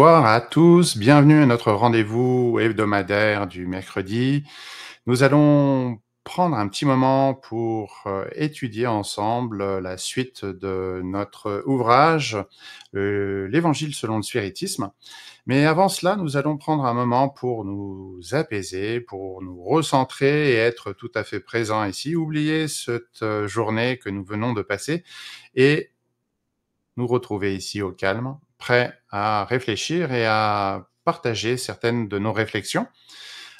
Bonsoir à tous, bienvenue à notre rendez-vous hebdomadaire du mercredi. Nous allons prendre un petit moment pour euh, étudier ensemble euh, la suite de notre ouvrage, euh, l'Évangile selon le spiritisme. Mais avant cela, nous allons prendre un moment pour nous apaiser, pour nous recentrer et être tout à fait présents ici, oublier cette journée que nous venons de passer et nous retrouver ici au calme prêts à réfléchir et à partager certaines de nos réflexions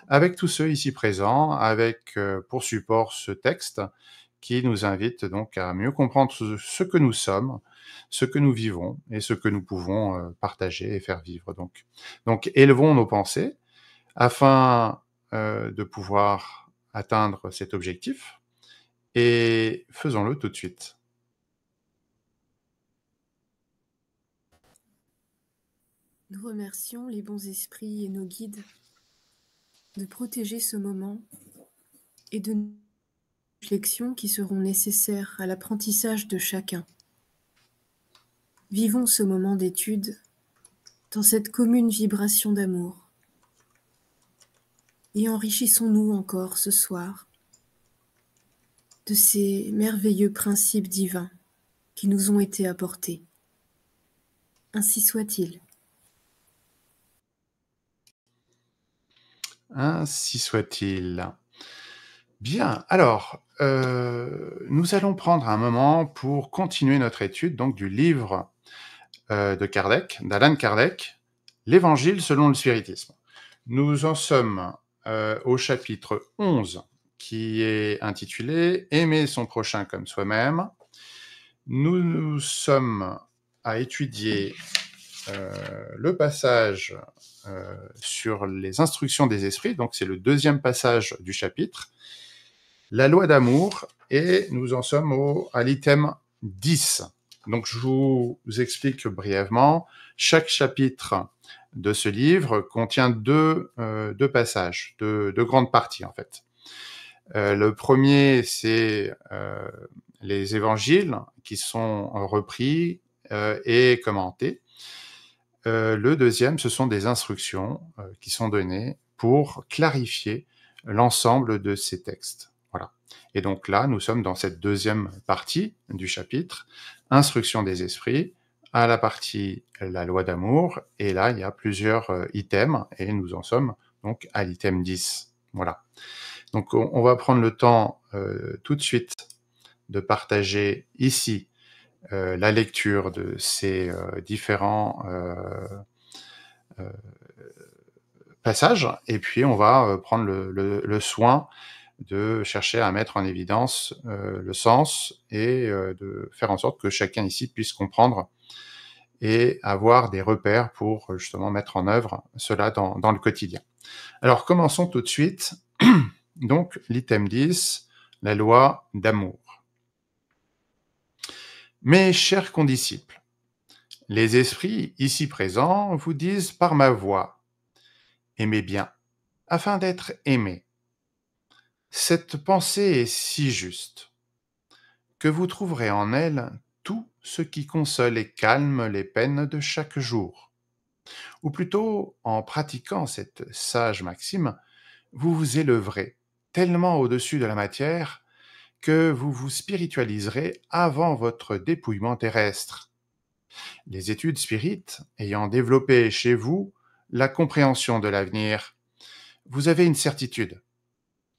avec tous ceux ici présents, avec euh, pour support ce texte qui nous invite donc à mieux comprendre ce que nous sommes, ce que nous vivons et ce que nous pouvons euh, partager et faire vivre. Donc, élevons nos pensées afin euh, de pouvoir atteindre cet objectif et faisons-le tout de suite. Nous remercions les bons esprits et nos guides de protéger ce moment et de nous réflexions qui seront nécessaires à l'apprentissage de chacun. Vivons ce moment d'étude dans cette commune vibration d'amour et enrichissons-nous encore ce soir de ces merveilleux principes divins qui nous ont été apportés. Ainsi soit-il. Ainsi soit-il. Bien, alors, euh, nous allons prendre un moment pour continuer notre étude donc, du livre euh, de Kardec, d'Alan Kardec, L'Évangile selon le spiritisme. Nous en sommes euh, au chapitre 11 qui est intitulé Aimer son prochain comme soi-même. Nous, nous sommes à étudier euh, le passage euh, sur les instructions des esprits, donc c'est le deuxième passage du chapitre, la loi d'amour, et nous en sommes au, à l'item 10. Donc je vous explique brièvement, chaque chapitre de ce livre contient deux, euh, passages, deux, grandes parties en fait. le premier, c'est les évangiles qui sont repris et commentés. Euh, le deuxième, ce sont des instructions euh, qui sont données pour clarifier l'ensemble de ces textes. Voilà. Et donc là, nous sommes dans cette deuxième partie du chapitre, instruction des esprits, à la partie la loi d'amour, et là, il y a plusieurs euh, items, et nous en sommes donc à l'item 10. Voilà. Donc on, va prendre le temps tout de suite de partager ici euh, la lecture de ces euh, différents euh, passages, et puis on va prendre le, soin de chercher à mettre en évidence le sens et de faire en sorte que chacun ici puisse comprendre et avoir des repères pour justement mettre en œuvre cela dans, dans le quotidien. Alors commençons tout de suite. Donc l'item 10, la loi d'amour. Mes chers condisciples, les esprits ici présents vous disent par ma voix Aimez bien, afin d'être aimé. Cette pensée est si juste que vous trouverez en elle tout ce qui console et calme les peines de chaque jour. Ou plutôt, en pratiquant cette sage maxime, vous vous élèverez tellement au-dessus de la matière que vous vous spiritualiserez avant votre dépouillement terrestre. Les études spirites ayant développé chez vous la compréhension de l'avenir, vous avez une certitude,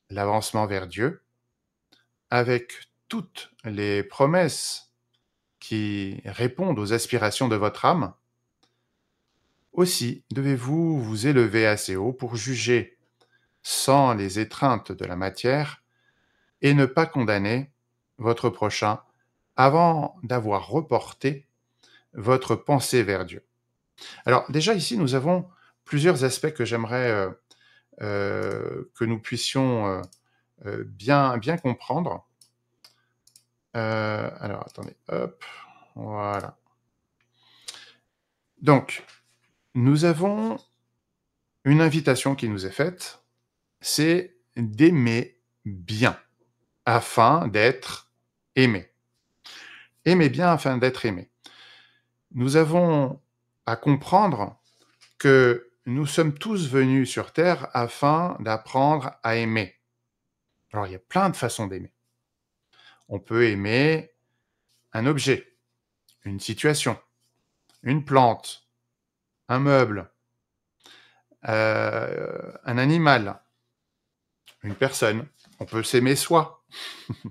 l'avancement vers Dieu, avec toutes les promesses qui répondent aux aspirations de votre âme, aussi devez-vous vous élever assez haut pour juger, sans les étreintes de la matière, et ne pas condamner votre prochain avant d'avoir reporté votre pensée vers Dieu. Alors déjà ici, nous avons plusieurs aspects que j'aimerais euh, euh, que nous puissions euh, bien, bien comprendre. alors attendez, hop, voilà. Donc, nous avons une invitation qui nous est faite, c'est d'aimer bien afin d'être aimé. Aimer bien afin d'être aimé. Nous avons à comprendre que nous sommes tous venus sur Terre afin d'apprendre à aimer. Alors il y a plein de façons d'aimer. On peut aimer un objet, une situation, une plante, un meuble, euh, un animal, une personne, on peut s'aimer soi.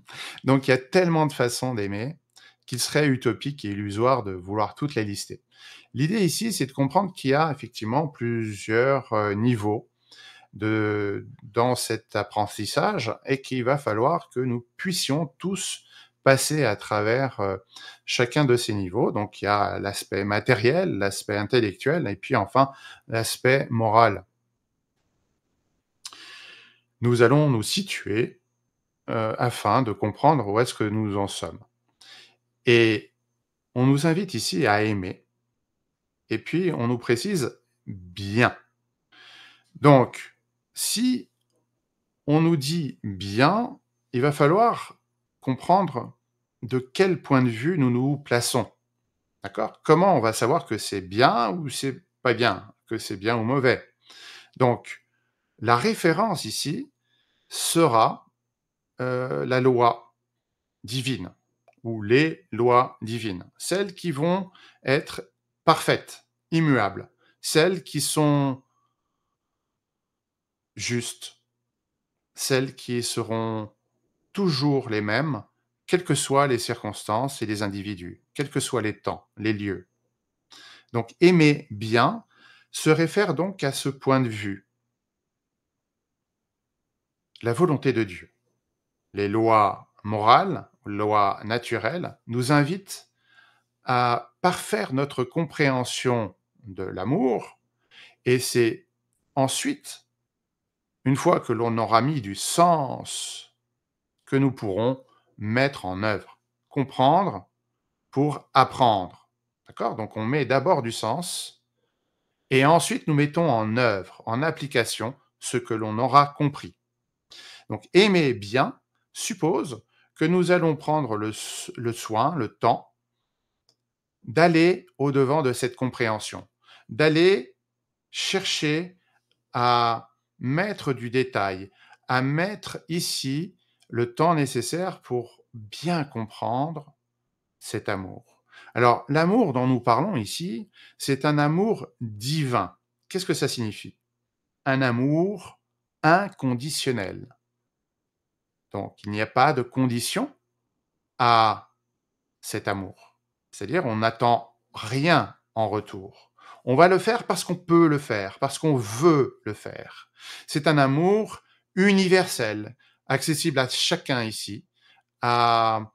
Donc il y a tellement de façons d'aimer qu'il serait utopique et illusoire de vouloir toutes les lister. L'idée ici, c'est de comprendre qu'il y a effectivement plusieurs euh, niveaux de, dans cet apprentissage et qu'il va falloir que nous puissions tous passer à travers euh, chacun de ces niveaux. Donc il y a l'aspect matériel, l'aspect intellectuel et puis enfin l'aspect moral nous allons nous situer euh, afin de comprendre où est-ce que nous en sommes. Et on nous invite ici à aimer. Et puis, on nous précise bien. Donc, si on nous dit bien, il va falloir comprendre de quel point de vue nous nous plaçons. D'accord Comment on va savoir que c'est bien ou c'est pas bien, que c'est bien ou mauvais Donc, la référence ici, sera euh, la loi divine ou les lois divines, celles qui vont être parfaites, immuables, celles qui sont justes, celles qui seront toujours les mêmes, quelles que soient les circonstances et les individus, quels que soient les temps, les lieux. Donc aimer bien se réfère donc à ce point de vue, la volonté de Dieu. Les lois morales, lois naturelles, nous invitent à parfaire notre compréhension de l'amour, et c'est ensuite, une fois que l'on aura mis du sens, que nous pourrons mettre en œuvre, comprendre pour apprendre. D'accord Donc on met d'abord du sens, et ensuite nous mettons en œuvre, en application, ce que l'on aura compris. Donc aimer bien suppose que nous allons prendre le, soin, le temps d'aller au-devant de cette compréhension, d'aller chercher à mettre du détail, à mettre ici le temps nécessaire pour bien comprendre cet amour. Alors l'amour dont nous parlons ici, c'est un amour divin. Qu'est-ce que ça signifie Un amour inconditionnel. Donc, il n'y a pas de condition à cet amour. C'est-à-dire, on n'attend rien en retour. On va le faire parce qu'on peut le faire, parce qu'on veut le faire. C'est un amour universel, accessible à chacun ici, à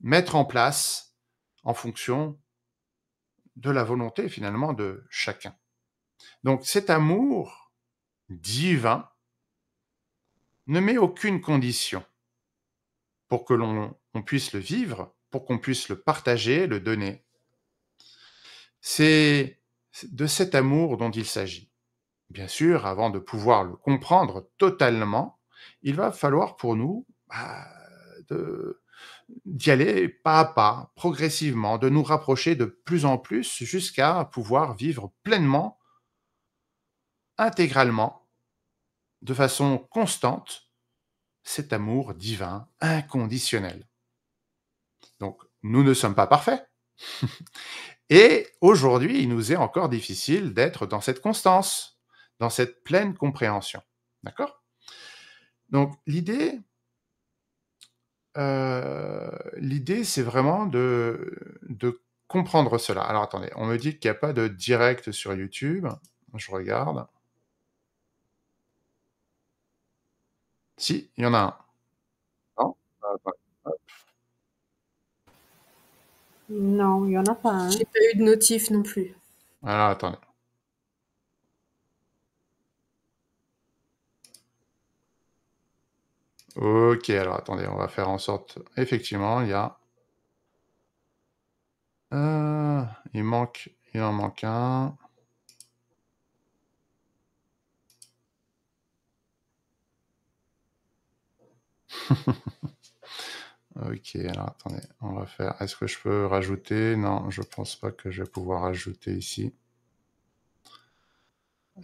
mettre en place en fonction de la volonté finalement de chacun. Donc cet amour divin, ne met aucune condition pour que l'on puisse le vivre, pour qu'on puisse le partager, le donner. C'est de cet amour dont il s'agit. Bien sûr, avant de pouvoir le comprendre totalement, il va falloir pour nous bah, d'y aller pas à pas, progressivement, de nous rapprocher de plus en plus jusqu'à pouvoir vivre pleinement, intégralement, de façon constante cet amour divin inconditionnel. Donc, nous ne sommes pas parfaits. Et aujourd'hui, il nous est encore difficile d'être dans cette constance, dans cette pleine compréhension. D'accord Donc, l'idée, euh, l'idée, c'est vraiment de, de comprendre cela. Alors, attendez, on me dit qu'il n'y a pas de direct sur YouTube. Je regarde. Si, il y en a un. Non il n'y en a pas un. J'ai pas eu de notif non plus. Alors, attendez. Ok, alors attendez, on va faire en sorte. Effectivement, il y a. Euh, il manque, il en manque un. ok, alors attendez, on va faire. Est-ce que je peux rajouter Non, je pense pas que je vais pouvoir rajouter ici.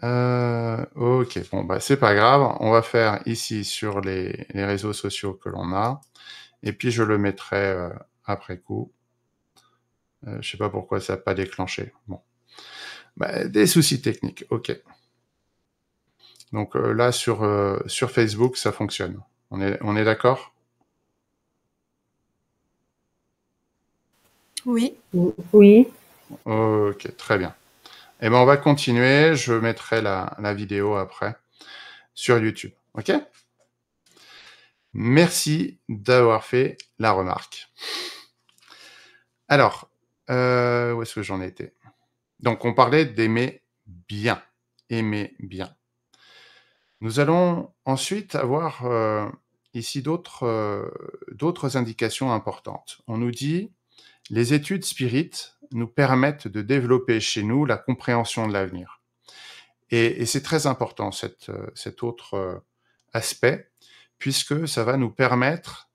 Euh, ok, bon, bah, c'est pas grave. On va faire ici sur les, réseaux sociaux que l'on a. Et puis, je le mettrai euh, après coup. Euh, je sais pas pourquoi ça n'a pas déclenché. Bon. Bah, des soucis techniques, ok. Donc euh, là, sur, sur Facebook, ça fonctionne. On est, d'accord Oui. Oui. Ok, très bien. Eh ben on va continuer. Je mettrai la, vidéo après sur YouTube. OK Merci d'avoir fait la remarque. Alors, euh, où est-ce que j'en étais Donc, on parlait d'aimer bien. Aimer bien. Nous allons ensuite avoir euh, ici euh, d'autres indications importantes. On nous dit, les études spirites nous permettent de développer chez nous la compréhension de l'avenir. Et, c'est très important, euh, cet autre aspect, puisque ça va nous permettre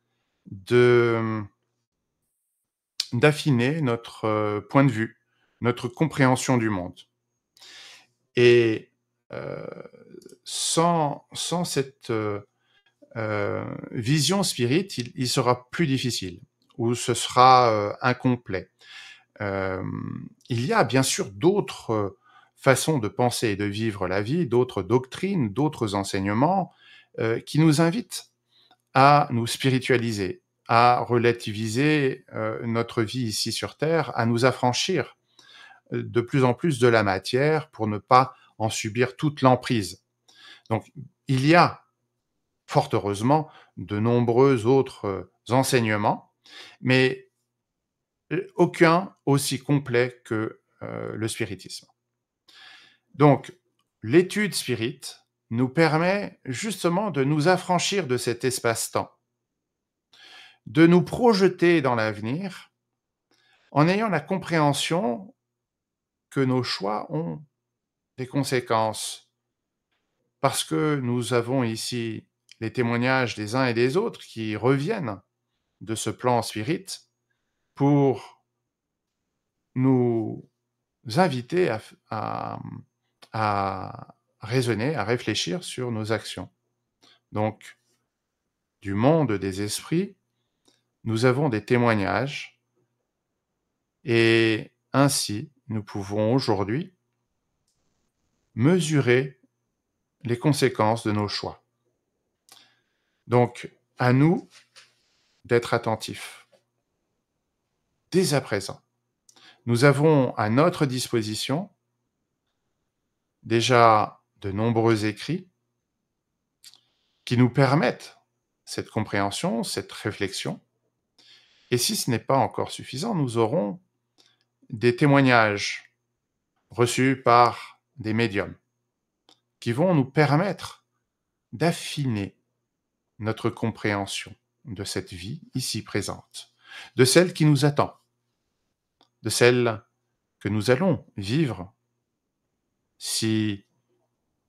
hum, d'affiner notre point de vue, notre compréhension du monde. Et sans, cette euh, euh, vision spirit, il, sera plus difficile ou ce sera euh, incomplet. il y a bien sûr d'autres façons de penser et de vivre la vie, d'autres doctrines, d'autres enseignements qui nous invitent à nous spiritualiser, à relativiser notre vie ici sur Terre, à nous affranchir de plus en plus de la matière pour ne pas en subir toute l'emprise. Donc, il y a, fort heureusement, de nombreux autres euh, enseignements, mais euh, aucun aussi complet que euh, le spiritisme. Donc, l'étude spirit nous permet justement de nous affranchir de cet espace-temps, de nous projeter dans l'avenir en ayant la compréhension que nos choix ont des conséquences. Parce que nous avons ici les témoignages des uns et des autres qui reviennent de ce plan spirit pour nous inviter à, à, à raisonner, à réfléchir sur nos actions. Donc, du monde des esprits, nous avons des témoignages et ainsi nous pouvons aujourd'hui mesurer les conséquences de nos choix. Donc, à nous d'être attentifs. Dès à présent, nous avons à notre disposition déjà de nombreux écrits qui nous permettent cette compréhension, cette réflexion. Et si ce n'est pas encore suffisant, nous aurons des témoignages reçus par des médiums, qui vont nous permettre d'affiner notre compréhension de cette vie ici présente, de celle qui nous attend, de celle que nous allons vivre si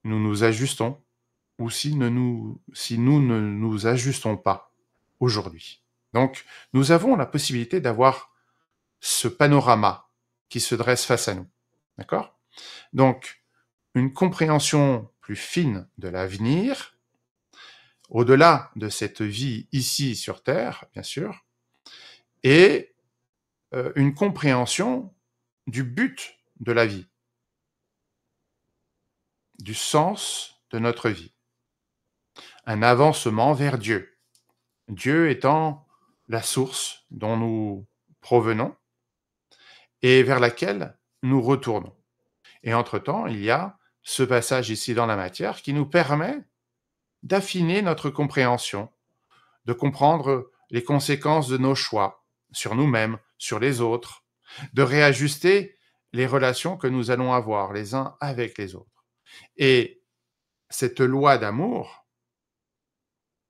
nous nous ajustons ou si, nous, si nous ne nous ajustons pas aujourd'hui. Donc, nous avons la possibilité d'avoir ce panorama qui se dresse face à nous. D'accord Donc, une compréhension plus fine de l'avenir, au-delà de cette vie ici sur Terre, bien sûr, et euh, une compréhension du but de la vie, du sens de notre vie, un avancement vers Dieu, Dieu étant la source dont nous provenons et vers laquelle nous retournons. Et entre-temps, il y a ce passage ici dans la matière qui nous permet d'affiner notre compréhension, de comprendre les conséquences de nos choix sur nous-mêmes, sur les autres, de réajuster les relations que nous allons avoir les uns avec les autres. Et cette loi d'amour,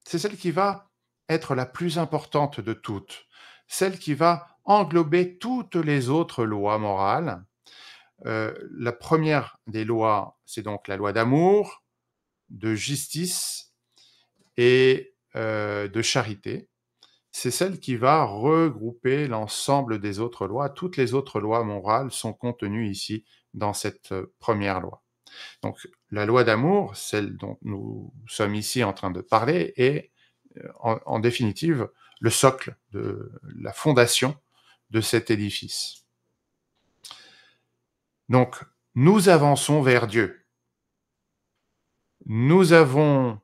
c'est celle qui va être la plus importante de toutes, celle qui va englober toutes les autres lois morales euh, la première des lois, c'est donc la loi d'amour, de justice et euh, de charité. C'est celle qui va regrouper l'ensemble des autres lois. Toutes les autres lois morales sont contenues ici dans cette euh, première loi. Donc la loi d'amour, celle dont nous sommes ici en train de parler, est en, en définitive le socle, de, la fondation de cet édifice. Donc, nous avançons vers Dieu. Nous avons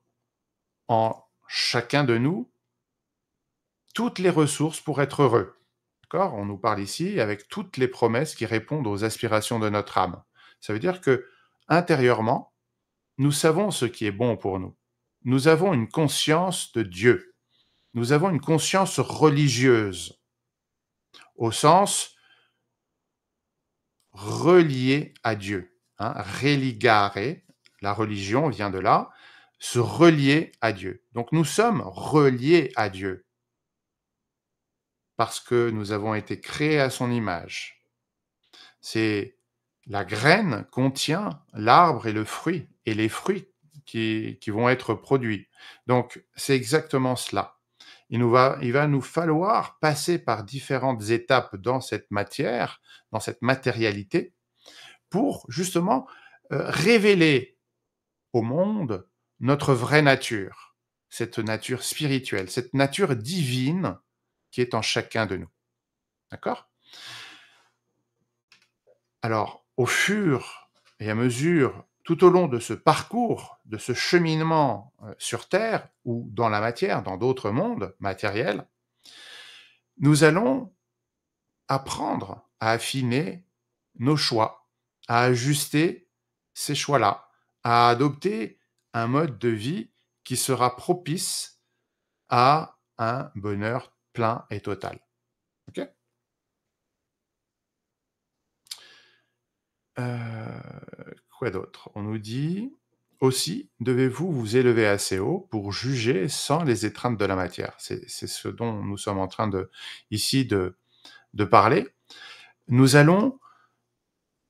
en chacun de nous toutes les ressources pour être heureux. D'accord On nous parle ici avec toutes les promesses qui répondent aux aspirations de notre âme. Ça veut dire que intérieurement, nous savons ce qui est bon pour nous. Nous avons une conscience de Dieu. Nous avons une conscience religieuse au sens relié à Dieu. Hein. religare, la religion vient de là, se relier à Dieu. Donc nous sommes reliés à Dieu parce que nous avons été créés à son image. C'est la graine contient l'arbre et le fruit et les fruits qui vont être produits. Donc c'est exactement cela il, nous va, il va nous falloir passer par différentes étapes dans cette matière, dans cette matérialité, pour justement euh, révéler au monde notre vraie nature, cette nature spirituelle, cette nature divine qui est en chacun de nous. D'accord Alors, au fur et à mesure tout au long de ce parcours, de ce cheminement euh, sur Terre ou dans la matière, dans d'autres mondes matériels, nous allons apprendre à affiner nos choix, à ajuster ces choix-là, à adopter un mode de vie qui sera propice à un bonheur plein et total. OK euh, Quoi d'autre On nous dit aussi, devez-vous vous élever assez haut pour juger sans les étreintes de la matière. C'est ce dont nous sommes en train de, ici de, parler. Nous allons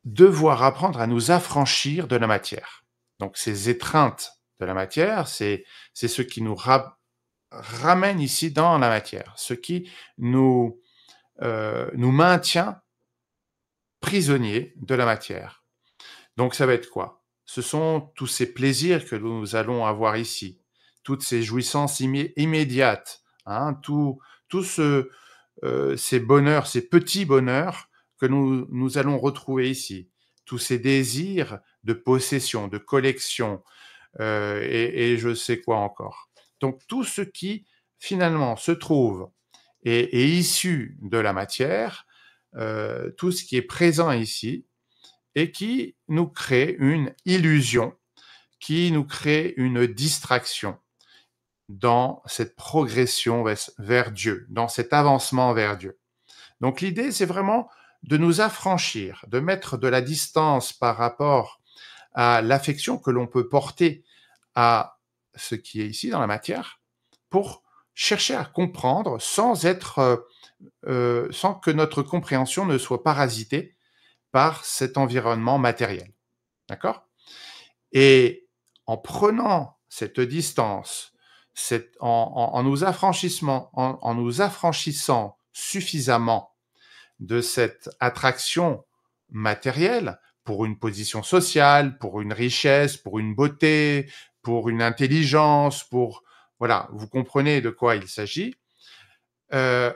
devoir apprendre à nous affranchir de la matière. Donc ces étreintes de la matière, c'est ce qui nous ramène ici dans la matière, ce qui nous, euh, nous maintient prisonniers de la matière. Donc ça va être quoi Ce sont tous ces plaisirs que nous allons avoir ici, toutes ces jouissances immédiates, tous hein, tout euh, ces bonheurs, ces petits bonheurs que nous, nous allons retrouver ici, tous ces désirs de possession, de collection euh, et, je sais quoi encore. Donc tout ce qui finalement se trouve et est issu de la matière, euh, tout ce qui est présent ici, et qui nous crée une illusion, qui nous crée une distraction dans cette progression vers Dieu, dans cet avancement vers Dieu. Donc l'idée, c'est vraiment de nous affranchir, de mettre de la distance par rapport à l'affection que l'on peut porter à ce qui est ici dans la matière, pour chercher à comprendre sans être, euh, euh, sans que notre compréhension ne soit parasitée par cet environnement matériel. D'accord Et en prenant cette distance, en, nous affranchissant suffisamment de cette attraction matérielle pour une position sociale, pour une richesse, pour une beauté, pour une intelligence, pour voilà, vous comprenez de quoi il s'agit. Euh,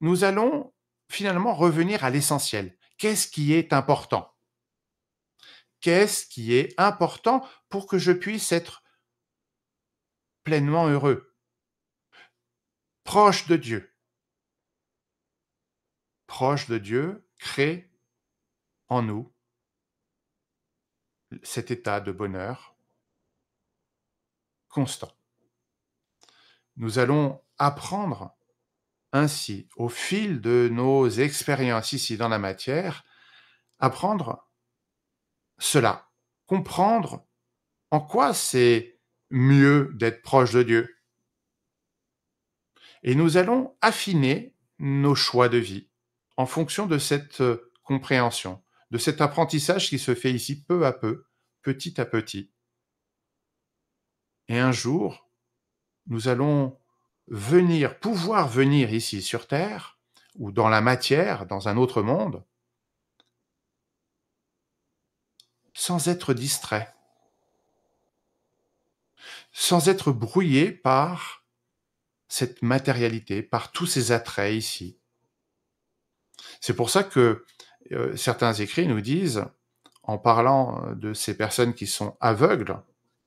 nous allons finalement revenir à l'essentiel. Qu'est-ce qui est important Qu'est-ce qui est important pour que je puisse être pleinement heureux, proche de Dieu Proche de Dieu crée en nous cet état de bonheur constant. Nous allons apprendre ainsi, au fil de nos expériences ici dans la matière, apprendre cela, comprendre en quoi c'est mieux d'être proche de Dieu. Et nous allons affiner nos choix de vie en fonction de cette euh, compréhension, de cet apprentissage qui se fait ici peu à peu, petit à petit. Et un jour, nous allons venir, pouvoir venir ici sur Terre, ou dans la matière, dans un autre monde, sans être distrait, sans être brouillé par cette matérialité, par tous ces attraits ici. C'est pour ça que euh, certains écrits nous disent, en parlant de ces personnes qui sont aveugles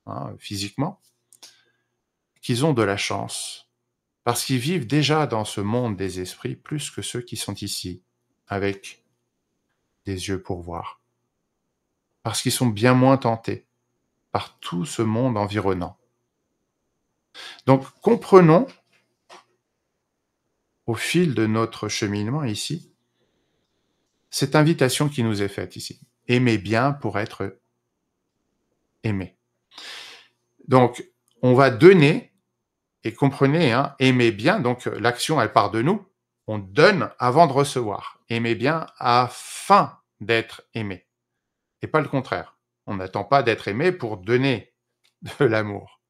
hein, physiquement, qu'ils ont de la chance, parce qu'ils vivent déjà dans ce monde des esprits plus que ceux qui sont ici, avec des yeux pour voir, parce qu'ils sont bien moins tentés par tout ce monde environnant. Donc comprenons au fil de notre cheminement ici cette invitation qui nous est faite ici. Aimer bien pour être aimé. Donc on va donner et comprenez, hein, aimez bien, donc euh, l'action, elle part de nous. On donne avant de recevoir. Aimez bien afin d'être aimé. Et pas le contraire. On n'attend pas d'être aimé pour donner de l'amour.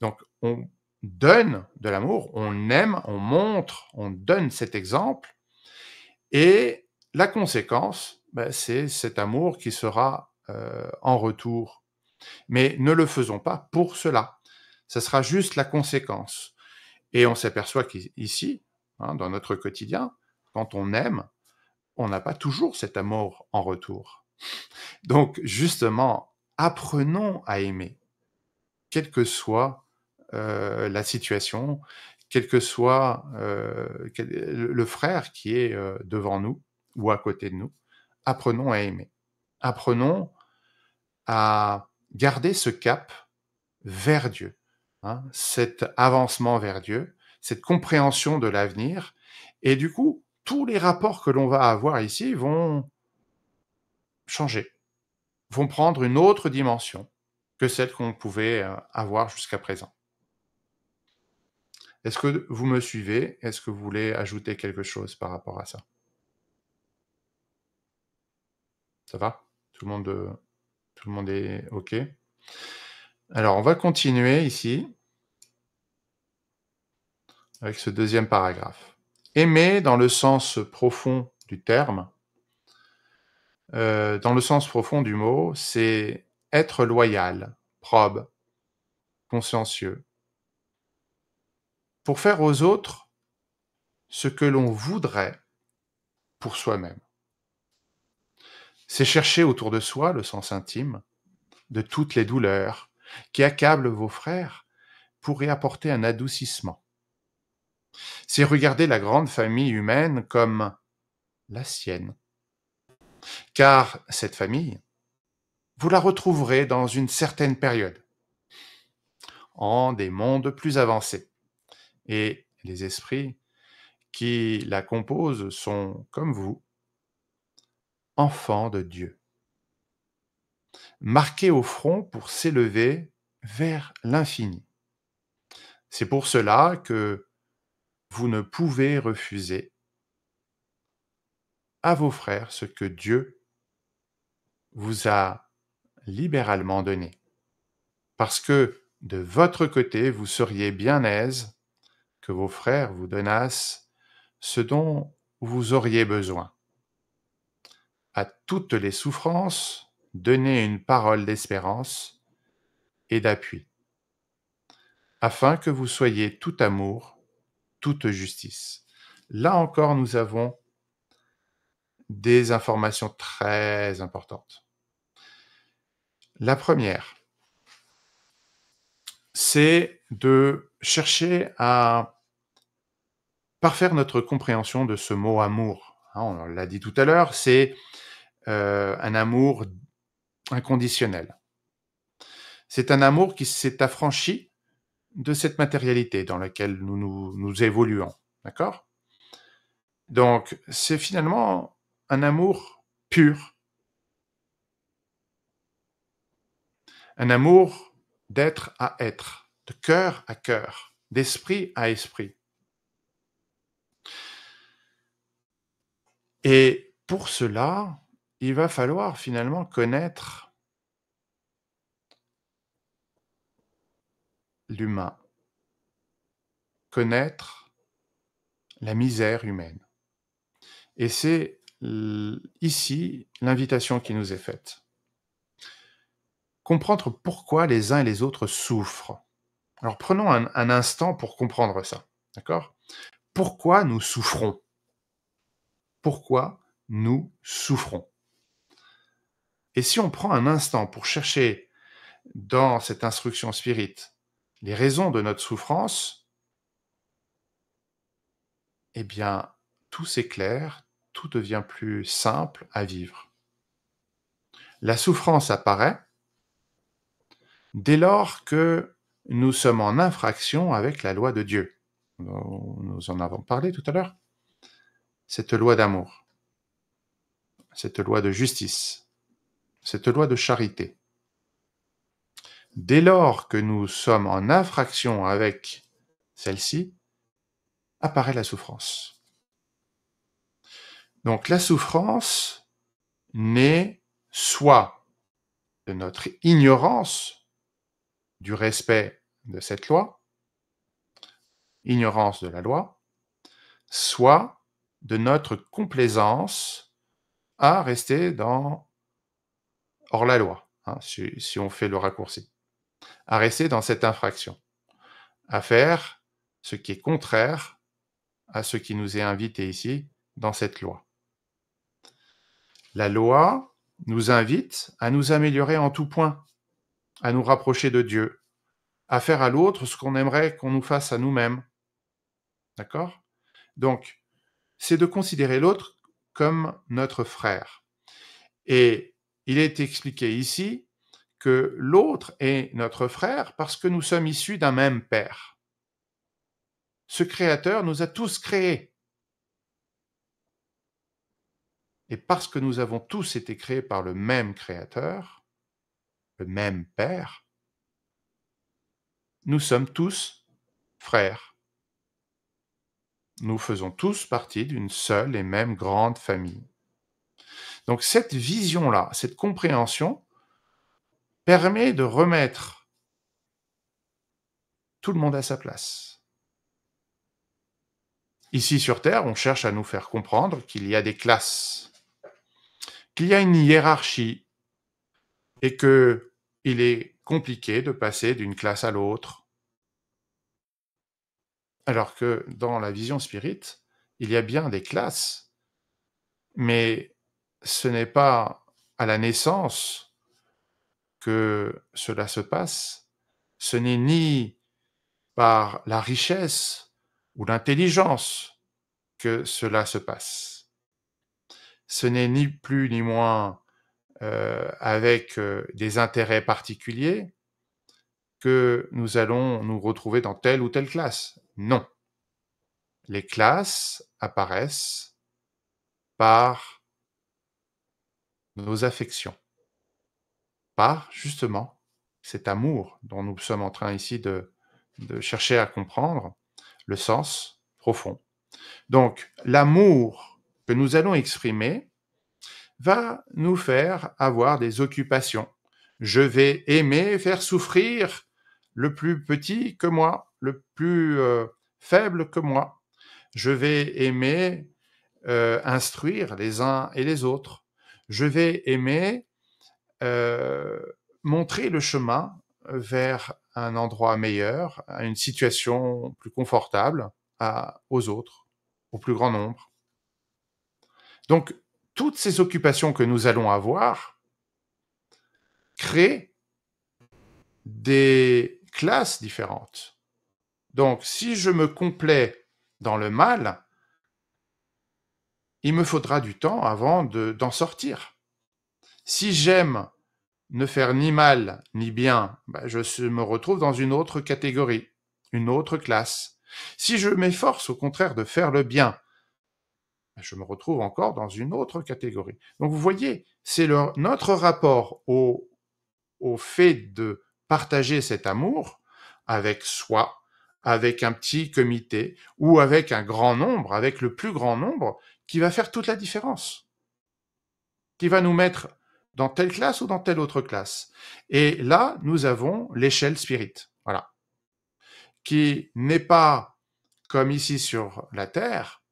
Donc, on donne de l'amour, on aime, on montre, on donne cet exemple. Et la conséquence, bah, c'est cet amour qui sera euh, en retour. Mais ne le faisons pas pour cela ça sera juste la conséquence. Et on s'aperçoit qu'ici, hein, dans notre quotidien, quand on aime, on n'a pas toujours cet amour en retour. Donc justement, apprenons à aimer, quelle que soit euh, la situation, quel que soit euh, le frère qui est euh, devant nous ou à côté de nous, apprenons à aimer. Apprenons à garder ce cap vers Dieu, Hein, cet avancement vers Dieu, cette compréhension de l'avenir. Et du coup, tous les rapports que l'on va avoir ici vont changer, vont prendre une autre dimension que celle qu'on pouvait euh, avoir jusqu'à présent. Est-ce que vous me suivez Est-ce que vous voulez ajouter quelque chose par rapport à ça Ça va tout le, monde, euh, tout le monde est OK alors, on va continuer ici avec ce deuxième paragraphe. Aimer dans le sens profond du terme, euh, dans le sens profond du mot, c'est être loyal, probe, consciencieux. Pour faire aux autres ce que l'on voudrait pour soi-même. C'est chercher autour de soi le sens intime de toutes les douleurs, qui accable vos frères, pourrait apporter un adoucissement. C'est regarder la grande famille humaine comme la sienne. Car cette famille, vous la retrouverez dans une certaine période, en des mondes plus avancés. Et les esprits qui la composent sont, comme vous, enfants de Dieu marqué au front pour s'élever vers l'infini. C'est pour cela que vous ne pouvez refuser à vos frères ce que Dieu vous a libéralement donné. Parce que de votre côté, vous seriez bien aise que vos frères vous donnassent ce dont vous auriez besoin. À toutes les souffrances, donner une parole d'espérance et d'appui, afin que vous soyez tout amour, toute justice. Là encore, nous avons des informations très importantes. La première, c'est de chercher à parfaire notre compréhension de ce mot amour. Hein, on l'a dit tout à l'heure, c'est euh, un amour inconditionnel. C'est un amour qui s'est affranchi de cette matérialité dans laquelle nous, nous, évoluons. D'accord Donc, c'est finalement un amour pur. Un amour d'être à être, de cœur à cœur, d'esprit à esprit. Et pour cela, il va falloir finalement connaître l'humain, connaître la misère humaine. Et c'est ici l'invitation qui nous est faite. Comprendre pourquoi les uns et les autres souffrent. Alors prenons un, instant pour comprendre ça. D'accord Pourquoi nous souffrons Pourquoi nous souffrons et si on prend un instant pour chercher dans cette instruction spirite les raisons de notre souffrance, eh bien, tout s'éclaire, tout devient plus simple à vivre. La souffrance apparaît dès lors que nous sommes en infraction avec la loi de Dieu. Nous en avons parlé tout à l'heure. Cette loi d'amour, cette loi de justice, cette loi de charité. Dès lors que nous sommes en infraction avec celle-ci, apparaît la souffrance. Donc la souffrance naît soit de notre ignorance du respect de cette loi, ignorance de la loi, soit de notre complaisance à rester dans hors la loi, hein, si, si, on fait le raccourci, à rester dans cette infraction, à faire ce qui est contraire à ce qui nous est invité ici dans cette loi. La loi nous invite à nous améliorer en tout point, à nous rapprocher de Dieu, à faire à l'autre ce qu'on aimerait qu'on nous fasse à nous-mêmes. D'accord Donc, c'est de considérer l'autre comme notre frère. Et il est expliqué ici que l'autre est notre frère parce que nous sommes issus d'un même Père. Ce Créateur nous a tous créés. Et parce que nous avons tous été créés par le même Créateur, le même Père, nous sommes tous frères. Nous faisons tous partie d'une seule et même grande famille. Donc cette vision-là, cette compréhension permet de remettre tout le monde à sa place. Ici sur Terre, on cherche à nous faire comprendre qu'il y a des classes, qu'il y a une hiérarchie et que il est compliqué de passer d'une classe à l'autre. Alors que dans la vision spirit, il y a bien des classes, mais ce n'est pas à la naissance que cela se passe, ce n'est ni par la richesse ou l'intelligence que cela se passe. Ce n'est ni plus ni moins euh, avec euh, des intérêts particuliers que nous allons nous retrouver dans telle ou telle classe. Non. Les classes apparaissent par nos affections, par justement cet amour dont nous sommes en train ici de, chercher à comprendre le sens profond. Donc l'amour que nous allons exprimer va nous faire avoir des occupations. Je vais aimer faire souffrir le plus petit que moi, le plus euh, faible que moi. Je vais aimer euh, instruire les uns et les autres je vais aimer euh, montrer le chemin euh, vers un endroit meilleur, à une situation plus confortable à, aux autres, au plus grand nombre. Donc, toutes ces occupations que nous allons avoir créent des classes différentes. Donc, si je me complais dans le mal, il me faudra du temps avant d'en sortir. Si j'aime ne faire ni mal ni bien, bah, je me retrouve dans une autre catégorie, une autre classe. Si je m'efforce au contraire de faire le bien, bah, je me retrouve encore dans une autre catégorie. Donc vous voyez, c'est notre rapport au, au fait de partager cet amour avec soi, avec un petit comité ou avec un grand nombre, avec le plus grand nombre, qui va faire toute la différence, qui va nous mettre dans telle classe ou dans telle autre classe. Et là, nous avons l'échelle spirite, voilà, qui n'est pas comme ici sur la Terre,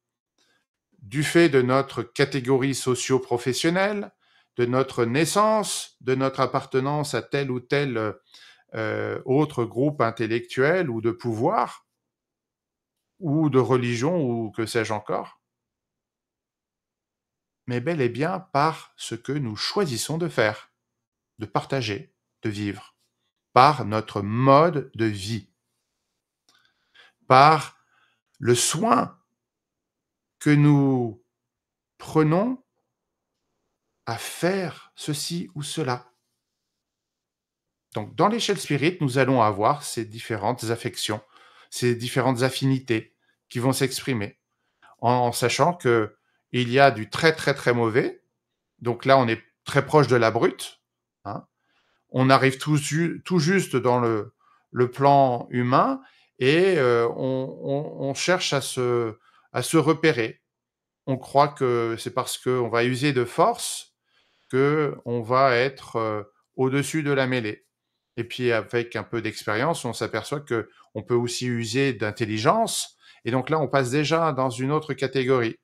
du fait de notre catégorie socio-professionnelle, de notre naissance, de notre appartenance à tel ou tel euh, euh, autre groupe intellectuel ou de pouvoir, ou de religion, ou que sais-je encore, mais bel et bien par ce que nous choisissons de faire, de partager, de vivre, par notre mode de vie, par le soin que nous prenons à faire ceci ou cela. Donc dans l'échelle spirit, nous allons avoir ces différentes affections, ces différentes affinités qui vont s'exprimer, en sachant que il y a du très très très mauvais. Donc là, on est très proche de la brute. Hein. On arrive tout, juste dans le, plan humain et euh, on, cherche à se, à se repérer. On croit que c'est parce qu'on va user de force que on va être euh, au-dessus de la mêlée. Et puis avec un peu d'expérience, on s'aperçoit que on peut aussi user d'intelligence. Et donc là, on passe déjà dans une autre catégorie.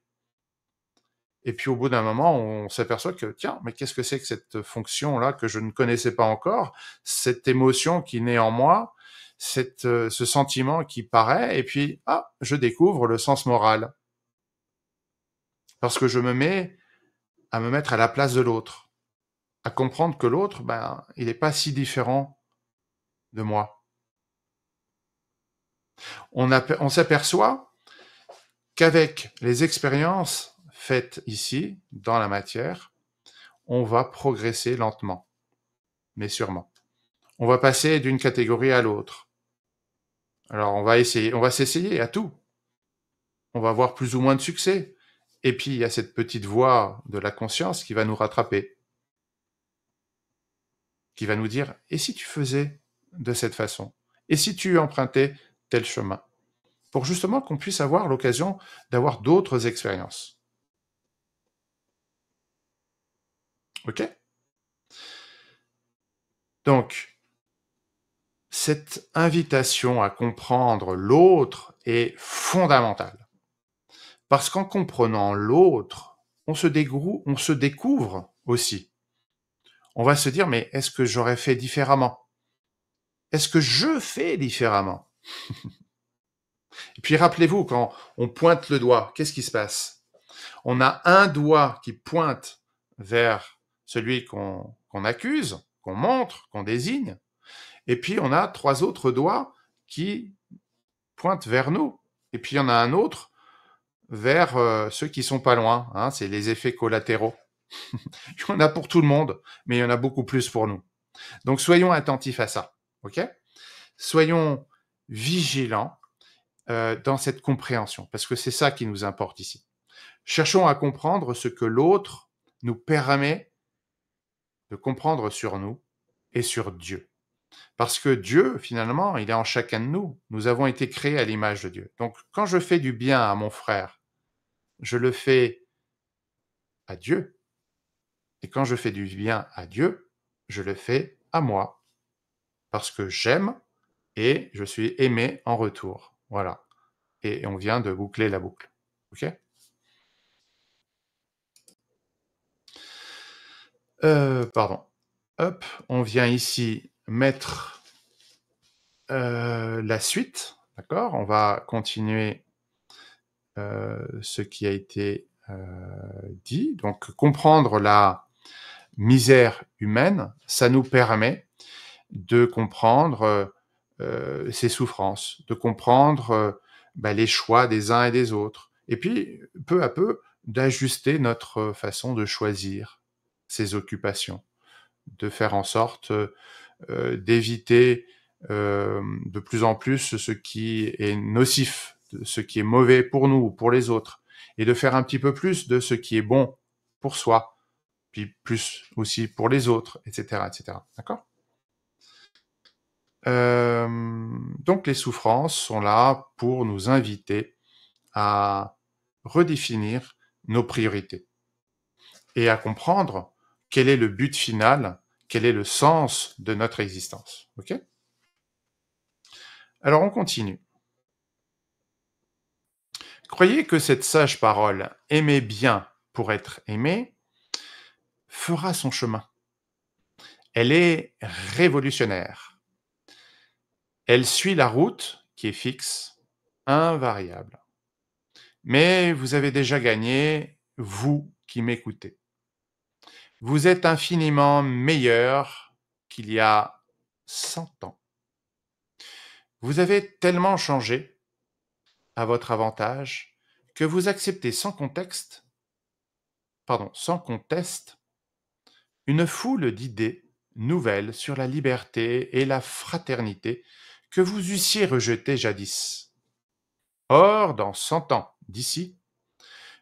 Et puis au bout d'un moment, on s'aperçoit que, tiens, mais qu'est-ce que c'est que cette fonction-là que je ne connaissais pas encore, cette émotion qui naît en moi, euh, ce sentiment qui paraît, et puis, ah, je découvre le sens moral. Parce que je me mets à me mettre à la place de l'autre, à comprendre que l'autre, ben, il n'est pas si différent de moi. On, on s'aperçoit qu'avec les expériences Faites ici, dans la matière, on va progresser lentement, mais sûrement. On va passer d'une catégorie à l'autre. Alors on va essayer, on va s'essayer à tout. On va avoir plus ou moins de succès. Et puis il y a cette petite voix de la conscience qui va nous rattraper, qui va nous dire et si tu faisais de cette façon Et si tu empruntais tel chemin Pour justement qu'on puisse avoir l'occasion d'avoir d'autres expériences. OK Donc, cette invitation à comprendre l'autre est fondamentale. Parce qu'en comprenant l'autre, on, on se découvre aussi. On va se dire, mais est-ce que j'aurais fait différemment Est-ce que je fais différemment Et puis rappelez-vous, quand on pointe le doigt, qu'est-ce qui se passe On a un doigt qui pointe vers celui qu'on accuse, qu'on montre, qu'on désigne. Et puis on a trois autres doigts qui pointent vers nous. Et puis il y en a un autre vers euh, ceux qui sont pas loin. Hein, c'est les effets collatéraux. il y en a pour tout le monde, mais il y en a beaucoup plus pour nous. Donc soyons attentifs à ça. soyons vigilants euh, dans cette compréhension, parce que c'est ça qui nous importe ici. Cherchons à comprendre ce que l'autre nous permet de comprendre sur nous et sur Dieu. Parce que Dieu, finalement, il est en chacun de nous. Nous avons été créés à l'image de Dieu. Donc quand je fais du bien à mon frère, je le fais à Dieu. Et quand je fais du bien à Dieu, je le fais à moi. Parce que j'aime et je suis aimé en retour. Voilà. Et on vient de boucler la boucle. OK Euh, pardon. Hop, on vient ici mettre euh, la suite. D'accord On va continuer euh, ce qui a été dit. Donc, comprendre la misère humaine, ça nous permet de comprendre ces souffrances, de comprendre bah, les choix des uns et des autres. Et puis, peu à peu, d'ajuster notre façon de choisir ses occupations, de faire en sorte euh, euh, d'éviter euh, de plus en plus ce qui est nocif, ce qui est mauvais pour nous ou pour les autres, et de faire un petit peu plus de ce qui est bon pour soi, puis plus aussi pour les autres, etc. etc. D'accord donc les souffrances sont là pour nous inviter à redéfinir nos priorités et à comprendre quel est le but final, quel est le sens de notre existence. OK Alors on continue. Croyez que cette sage parole, aimer bien pour être aimé, fera son chemin. Elle est révolutionnaire. Elle suit la route qui est fixe, invariable. Mais vous avez déjà gagné, vous qui m'écoutez. Vous êtes infiniment meilleur qu'il y a 100 ans. Vous avez tellement changé à votre avantage que vous acceptez sans contexte, pardon, sans conteste, une foule d'idées nouvelles sur la liberté et la fraternité que vous eussiez rejetées jadis. Or, dans 100 ans d'ici,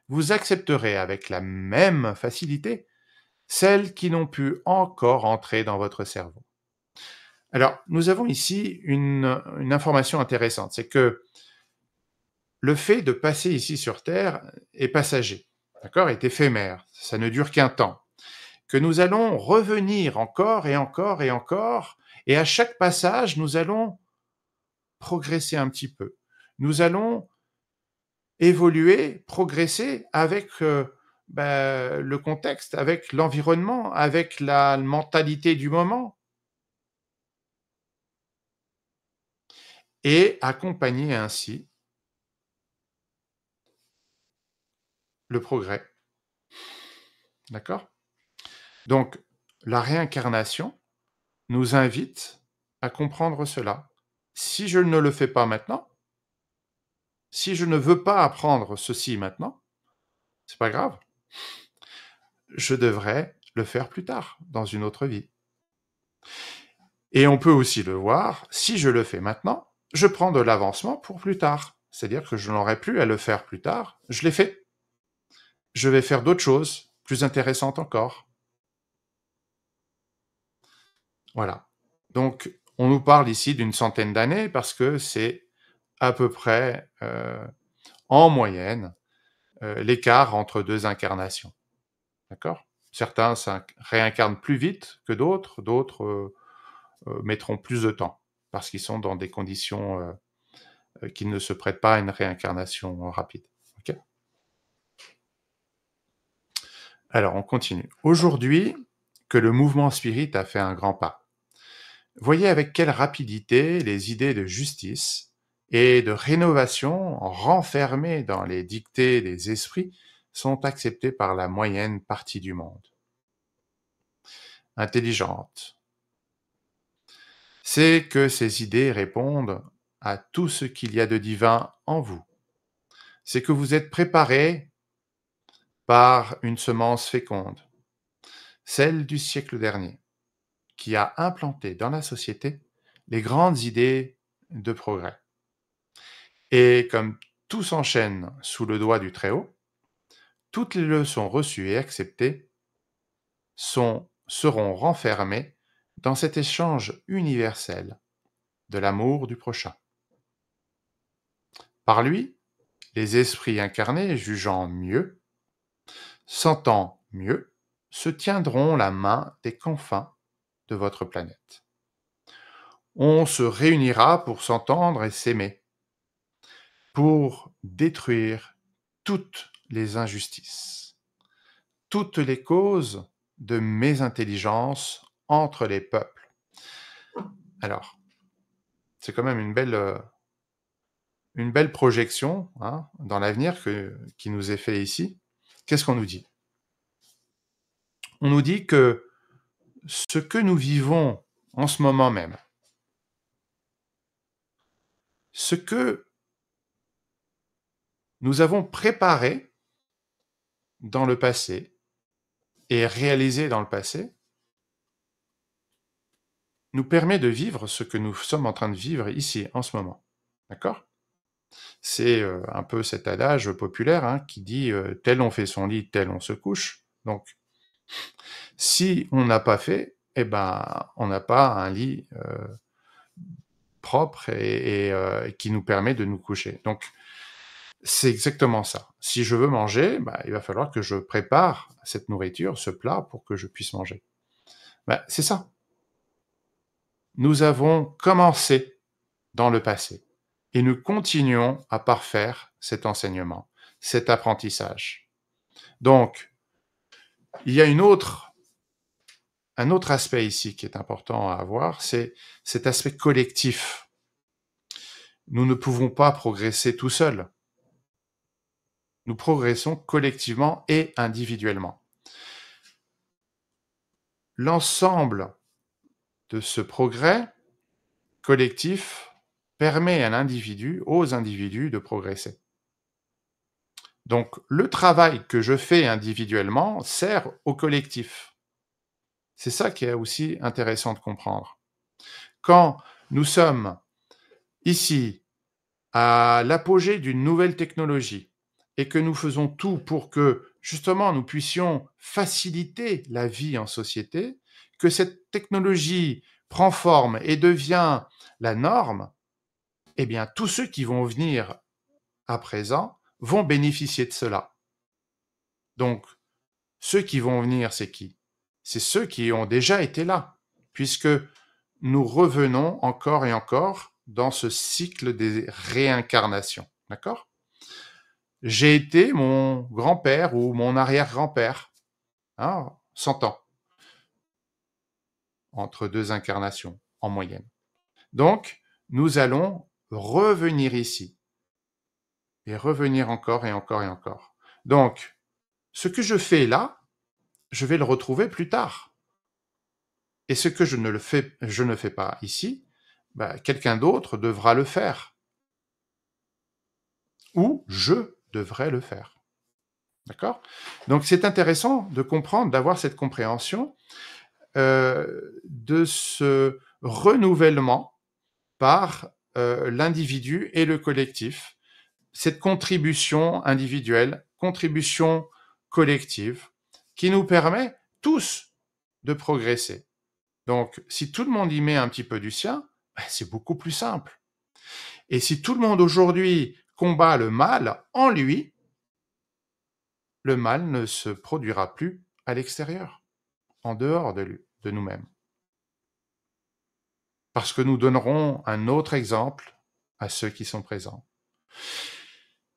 vous accepterez avec la même facilité celles qui n'ont pu encore entrer dans votre cerveau. Alors, nous avons ici une, information intéressante, c'est que le fait de passer ici sur Terre est passager, d'accord, est éphémère, ça ne dure qu'un temps, que nous allons revenir encore et encore et encore, et à chaque passage, nous allons progresser un petit peu. Nous allons évoluer, progresser avec euh, bah, le contexte, avec l'environnement, avec la mentalité du moment. Et accompagner ainsi le progrès. D'accord Donc, la réincarnation nous invite à comprendre cela. Si je ne le fais pas maintenant, si je ne veux pas apprendre ceci maintenant, c'est pas grave. Je devrais le faire plus tard, dans une autre vie. Et on peut aussi le voir, si je le fais maintenant, je prends de l'avancement pour plus tard. C'est-à-dire que je n'aurai plus à le faire plus tard, je l'ai fait. Je vais faire d'autres choses, plus intéressantes encore. Voilà. Donc, on nous parle ici d'une centaine d'années parce que c'est à peu près, euh, en moyenne, euh, l'écart entre deux incarnations. D'accord Certains réincarnent plus vite que d'autres, d'autres euh, euh, mettront plus de temps parce qu'ils sont dans des conditions qui ne se prêtent pas à une réincarnation rapide. Alors, on continue. Aujourd'hui, que le mouvement spirit a fait un grand pas. Voyez avec quelle rapidité les idées de justice, et de rénovation renfermées dans les dictées des esprits sont acceptées par la moyenne partie du monde. Intelligente. C'est que ces idées répondent à tout ce qu'il y a de divin en vous. C'est que vous êtes préparé par une semence féconde, celle du siècle dernier, qui a implanté dans la société les grandes idées de progrès. Et comme tout s'enchaîne sous le doigt du Très-Haut, toutes les leçons reçues et acceptées seront renfermées dans cet échange universel de l'amour du prochain. Par lui, les esprits incarnés jugeant mieux, sentant mieux, se tiendront la main des confins de votre planète. On se réunira pour s'entendre et s'aimer, pour détruire toutes les injustices, toutes les causes de mésintelligence entre les peuples. Alors, c'est quand même une belle, euh, une belle projection hein, dans l'avenir qui nous est fait ici. Qu'est-ce qu'on nous dit On nous dit que ce que nous vivons en ce moment même, ce que nous avons préparé dans le passé et réalisé dans le passé nous permet de vivre ce que nous sommes en train de vivre ici, en ce moment. D'accord C'est euh, un peu cet adage populaire hein, qui dit euh, tel on fait son lit, tel on se couche. Donc, si on n'a pas fait, eh ben, on n'a pas un lit euh, propre et qui nous permet de nous coucher. Donc, c'est exactement ça. Si je veux manger, bah, il va falloir que je prépare cette nourriture, ce plat, pour que je puisse manger. Bah, c'est ça. Nous avons commencé dans le passé et nous continuons à parfaire cet enseignement, cet apprentissage. Donc, il y a une autre, un autre aspect ici qui est important à avoir, c'est cet aspect collectif. Nous ne pouvons pas progresser tout seuls nous progressons collectivement et individuellement. L'ensemble de ce progrès collectif permet à l'individu, aux individus, de progresser. Donc le travail que je fais individuellement sert au collectif. C'est ça qui est aussi intéressant de comprendre. Quand nous sommes ici à l'apogée d'une nouvelle technologie, et que nous faisons tout pour que justement nous puissions faciliter la vie en société, que cette technologie prend forme et devient la norme, eh bien tous ceux qui vont venir à présent vont bénéficier de cela. Donc, ceux qui vont venir, c'est qui C'est ceux qui ont déjà été là, puisque nous revenons encore et encore dans ce cycle des réincarnations. D'accord j'ai été mon grand-père ou mon arrière-grand-père, 100 hein, ans, entre deux incarnations en moyenne. Donc, nous allons revenir ici et revenir encore et encore et encore. Donc, ce que je fais là, je vais le retrouver plus tard. Et ce que je ne, le fais, je ne fais pas ici, bah, quelqu'un d'autre devra le faire. Ou je devrait le faire. D'accord Donc c'est intéressant de comprendre, d'avoir cette compréhension euh, de ce renouvellement par euh, l'individu et le collectif, cette contribution individuelle, contribution collective, qui nous permet tous de progresser. Donc si tout le monde y met un petit peu du sien, ben, c'est beaucoup plus simple. Et si tout le monde aujourd'hui combat le mal en lui, le mal ne se produira plus à l'extérieur, en dehors de, nous-mêmes. Parce que nous donnerons un autre exemple à ceux qui sont présents.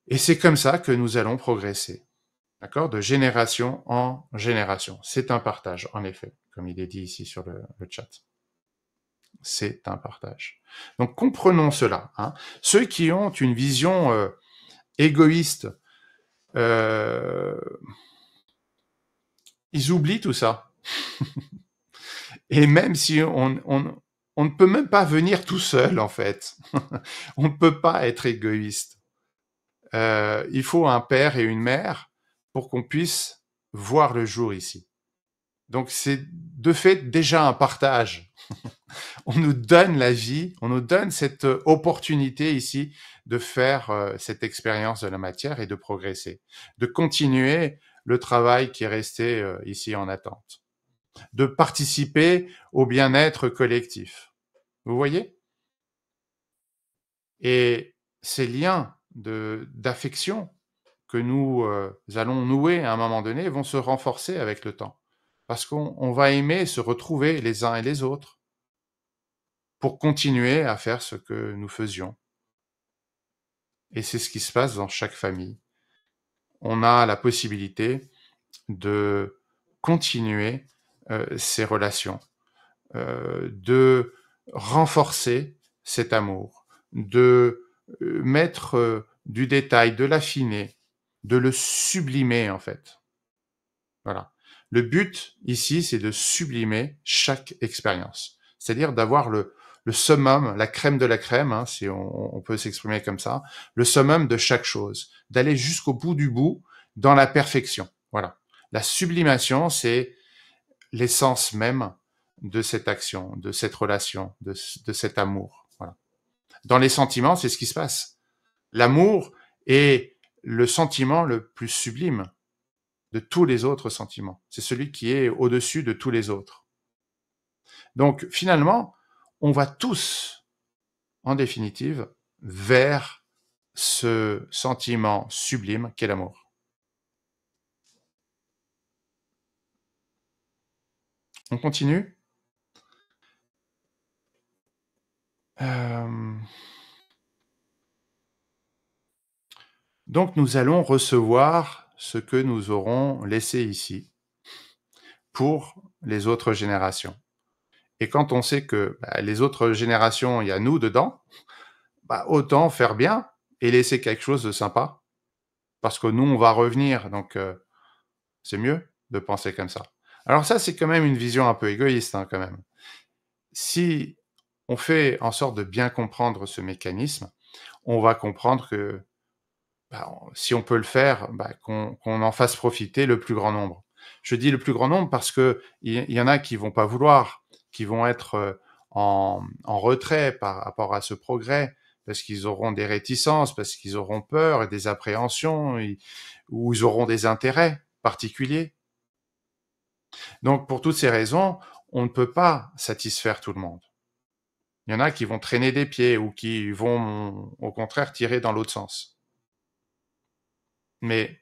Et c'est comme ça que nous allons progresser, d'accord, de génération en génération. C'est un partage, en effet, comme il est dit ici sur le chat c'est un partage. Donc comprenons cela. Hein. Ceux qui ont une vision euh, égoïste, euh, ils oublient tout ça. Et même si on, ne peut même pas venir tout seul, en fait, on ne peut pas être égoïste. Euh, il faut un père et une mère pour qu'on puisse voir le jour ici. Donc c'est de fait déjà un partage. on nous donne la vie, on nous donne cette euh, opportunité ici de faire euh, cette expérience de la matière et de progresser, de continuer le travail qui est resté euh, ici en attente, de participer au bien-être collectif. Vous voyez Et ces liens d'affection que nous allons nouer à un moment donné vont se renforcer avec le temps parce qu'on va aimer se retrouver les uns et les autres pour continuer à faire ce que nous faisions. Et c'est ce qui se passe dans chaque famille. On a la possibilité de continuer euh, ces relations, euh, de renforcer cet amour, de euh, mettre du détail, de l'affiner, de le sublimer en fait. Voilà. Le but ici, c'est de sublimer chaque expérience, c'est-à-dire d'avoir le, summum, la crème de la crème, hein, si on, peut s'exprimer comme ça, le summum de chaque chose, d'aller jusqu'au bout du bout dans la perfection. Voilà. La sublimation, c'est l'essence même de cette action, de cette relation, de, cet amour. Dans les sentiments, c'est ce qui se passe. L'amour est le sentiment le plus sublime de tous les autres sentiments. C'est celui qui est au-dessus de tous les autres. Donc finalement, on va tous, en définitive, vers ce sentiment sublime qu'est l'amour. On continue euh, Donc nous allons recevoir ce que nous aurons laissé ici pour les autres générations. Et quand on sait que bah, les autres générations, il y a nous dedans, bah, autant faire bien et laisser quelque chose de sympa. Parce que nous, on va revenir, donc euh, c'est mieux de penser comme ça. Alors ça, c'est quand même une vision un peu égoïste, hein, quand même. Si on fait en sorte de bien comprendre ce mécanisme, on va comprendre que bah, si on peut le faire, bah, qu'on en fasse profiter le plus grand nombre. Je dis le plus grand nombre parce qu'il y, y en a qui vont pas vouloir, qui vont être euh, en, retrait par rapport à ce progrès, parce qu'ils auront des réticences, parce qu'ils auront peur et des appréhensions, ou ils auront des intérêts particuliers. Donc pour toutes ces raisons, on ne peut pas satisfaire tout le monde. Il y en a qui vont traîner des pieds ou qui vont au contraire tirer dans l'autre sens. Mais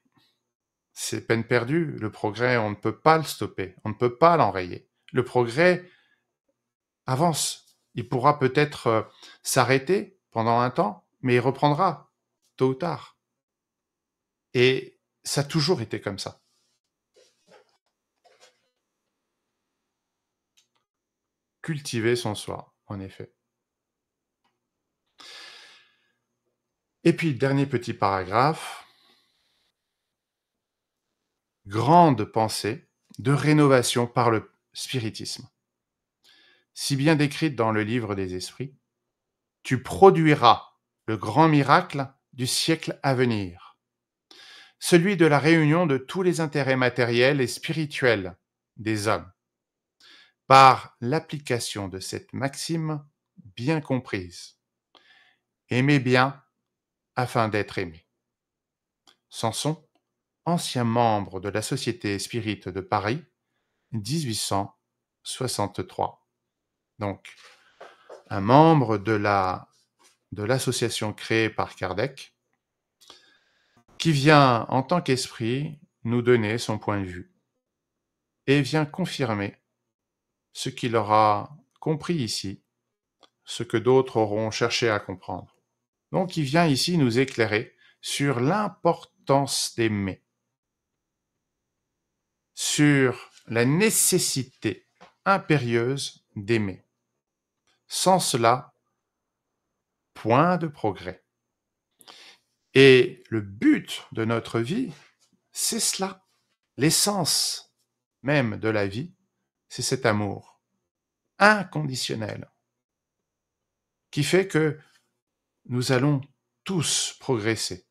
c'est peine perdue. Le progrès, on ne peut pas le stopper. On ne peut pas l'enrayer. Le progrès avance. Il pourra peut-être euh, s'arrêter pendant un temps, mais il reprendra, tôt ou tard. Et ça a toujours été comme ça. Cultiver son soi, en effet. Et puis, dernier petit paragraphe grande pensée de rénovation par le spiritisme. Si bien décrite dans le livre des esprits, tu produiras le grand miracle du siècle à venir, celui de la réunion de tous les intérêts matériels et spirituels des hommes, par l'application de cette maxime bien comprise. Aimez bien afin d'être aimé. Samson ancien membre de la Société Spirit de Paris, 1863. Donc, un membre de la de l'association créée par Kardec, qui vient en tant qu'esprit nous donner son point de vue et vient confirmer ce qu'il aura compris ici, ce que d'autres auront cherché à comprendre. Donc il vient ici nous éclairer sur l'importance des « mets sur la nécessité impérieuse d'aimer. Sans cela, point de progrès. Et le but de notre vie, c'est cela. L'essence même de la vie, c'est cet amour inconditionnel qui fait que nous allons tous progresser,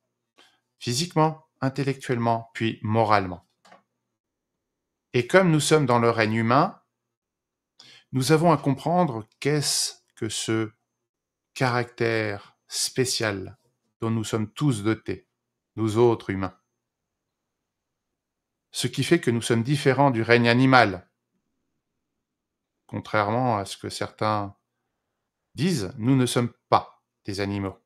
physiquement, intellectuellement, puis moralement. Et comme nous sommes dans le règne humain, nous avons à comprendre qu'est-ce que ce caractère spécial dont nous sommes tous dotés, nous autres humains. Ce qui fait que nous sommes différents du règne animal. Contrairement à ce que certains disent, nous ne sommes pas des animaux.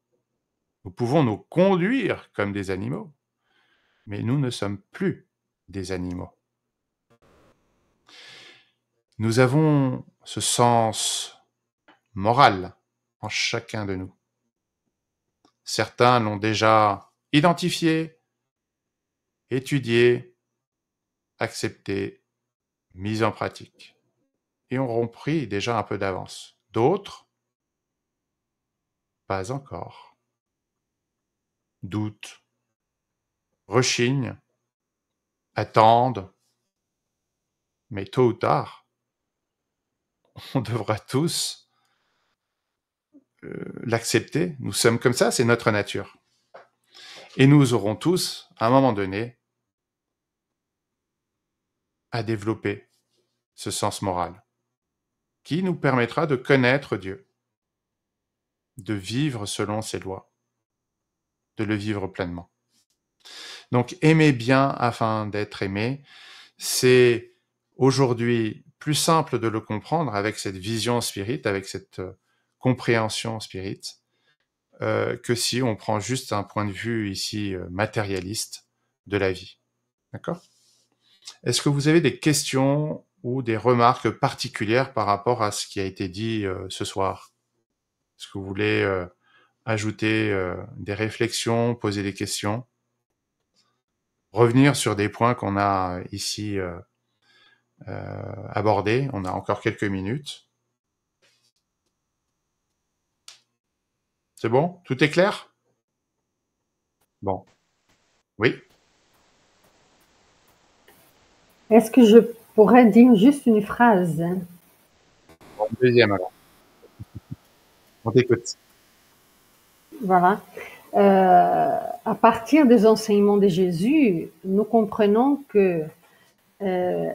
Nous pouvons nous conduire comme des animaux, mais nous ne sommes plus des animaux. Nous avons ce sens moral en chacun de nous. Certains l'ont déjà identifié, étudié, accepté, mis en pratique et ont repris déjà un peu d'avance. D'autres, pas encore. Doutent, rechignent, attendent, mais tôt ou tard, on devra tous euh, l'accepter. Nous sommes comme ça, c'est notre nature. Et nous aurons tous, à un moment donné, à développer ce sens moral qui nous permettra de connaître Dieu, de vivre selon ses lois, de le vivre pleinement. Donc aimer bien afin d'être aimé, c'est aujourd'hui plus simple de le comprendre avec cette vision spirit, avec cette euh, compréhension spirit, euh, que si on prend juste un point de vue ici euh, matérialiste de la vie. D'accord Est-ce que vous avez des questions ou des remarques particulières par rapport à ce qui a été dit ce soir Est-ce que vous voulez ajouter des réflexions, poser des questions, revenir sur des points qu'on a ici euh, aborder. On a encore quelques minutes. C'est bon Tout est clair Bon. Oui. Est-ce que je pourrais dire juste une phrase Deuxième On t'écoute. Voilà. Euh, à partir des enseignements de Jésus, nous comprenons que euh,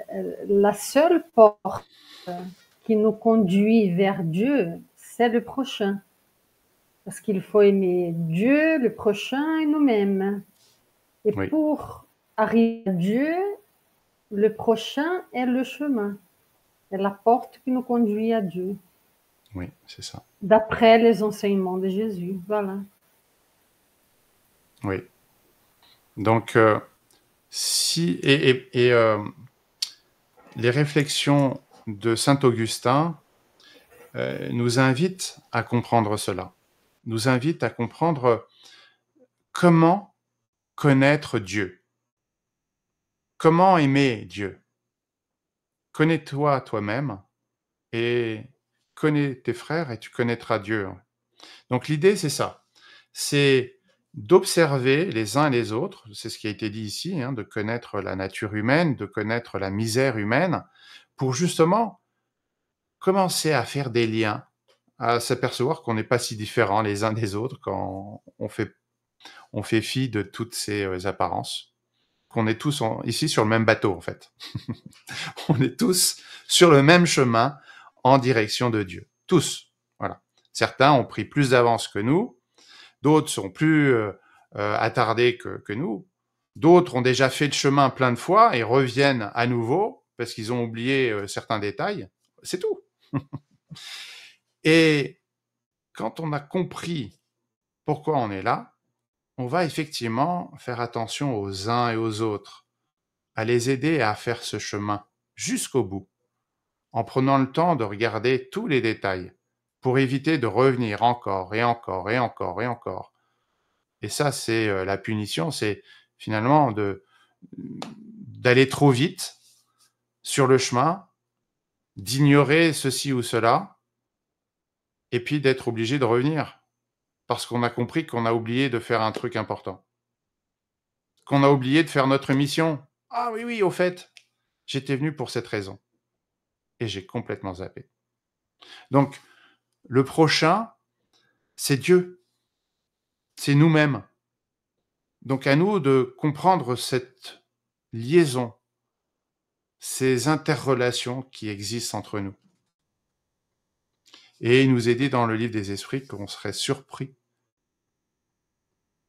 la seule porte qui nous conduit vers Dieu, c'est le prochain. Parce qu'il faut aimer Dieu, le prochain et nous-mêmes. Et pour arriver à Dieu, le prochain est le chemin, est la porte qui nous conduit à Dieu. Oui, c'est ça. D'après les enseignements de Jésus, voilà. Oui. Donc, euh, et, euh, les réflexions de saint Augustin euh, nous invitent à comprendre cela, nous invitent à comprendre comment connaître Dieu, comment aimer Dieu. Connais-toi toi-même et connais tes frères et tu connaîtras Dieu. Donc l'idée c'est ça, c'est d'observer les uns les autres, c'est ce qui a été dit ici, hein, de connaître la nature humaine, de connaître la misère humaine, pour justement commencer à faire des liens, à s'apercevoir qu'on n'est pas si différents les uns des autres quand on fait, on fait fi de toutes ces euh, apparences, qu'on est tous ici sur le même bateau en fait. on est tous sur le même chemin en direction de Dieu. Tous. Voilà. Certains ont pris plus d'avance que nous, d'autres sont plus euh, euh, attardés que, nous, d'autres ont déjà fait le chemin plein de fois et reviennent à nouveau parce qu'ils ont oublié euh, certains détails, c'est tout. et quand on a compris pourquoi on est là, on va effectivement faire attention aux uns et aux autres, à les aider à faire ce chemin jusqu'au bout, en prenant le temps de regarder tous les détails pour éviter de revenir encore et encore et encore et encore. Et ça, c'est euh, la punition, c'est finalement de d'aller trop vite sur le chemin, d'ignorer ceci ou cela, et puis d'être obligé de revenir parce qu'on a compris qu'on a oublié de faire un truc important, qu'on a oublié de faire notre mission. Ah oui, oui, au fait, j'étais venu pour cette raison et j'ai complètement zappé. Donc, le prochain, c'est Dieu. C'est nous-mêmes. Donc à nous de comprendre cette liaison, ces interrelations qui existent entre nous. Et il nous est dit dans le livre des esprits qu'on serait surpris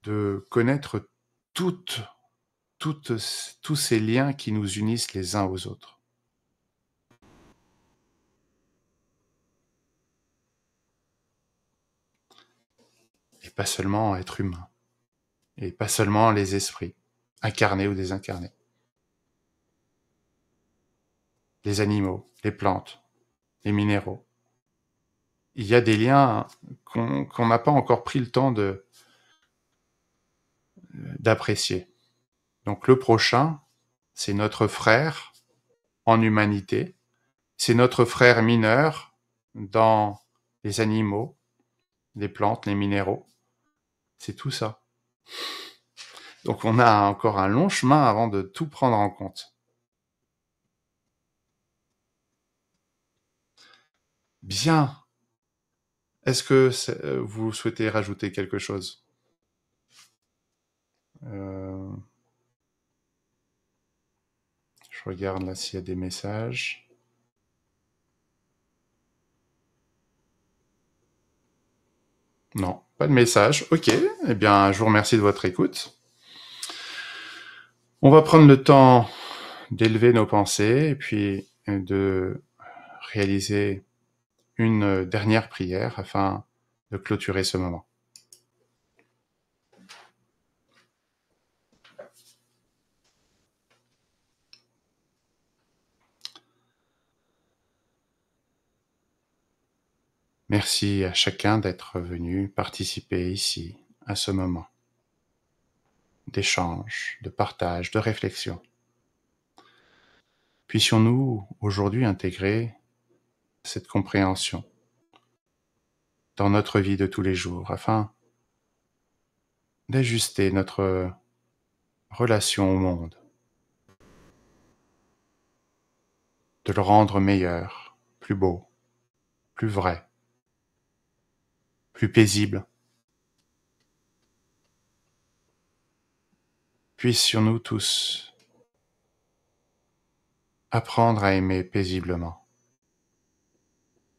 de connaître toutes, toutes, tous ces liens qui nous unissent les uns aux autres. pas seulement être humain, et pas seulement les esprits, incarnés ou désincarnés. Les animaux, les plantes, les minéraux. Il y a des liens qu'on n'a pas encore pris le temps de d'apprécier. Donc le prochain, c'est notre frère en humanité, c'est notre frère mineur dans les animaux, les plantes, les minéraux. C'est tout ça. Donc on a encore un long chemin avant de tout prendre en compte. Bien. Est-ce que euh, vous souhaitez rajouter quelque chose euh, Je regarde là s'il y a des messages. Non, pas de message. Ok, eh bien, je vous remercie de votre écoute. On va prendre le temps d'élever nos pensées et puis de réaliser une dernière prière afin de clôturer ce moment. Merci à chacun d'être venu participer ici à ce moment d'échange, de partage, de réflexion. Puissions-nous aujourd'hui intégrer cette compréhension dans notre vie de tous les jours afin d'ajuster notre relation au monde, de le rendre meilleur, plus beau, plus vrai plus paisible. Puissions-nous tous apprendre à aimer paisiblement,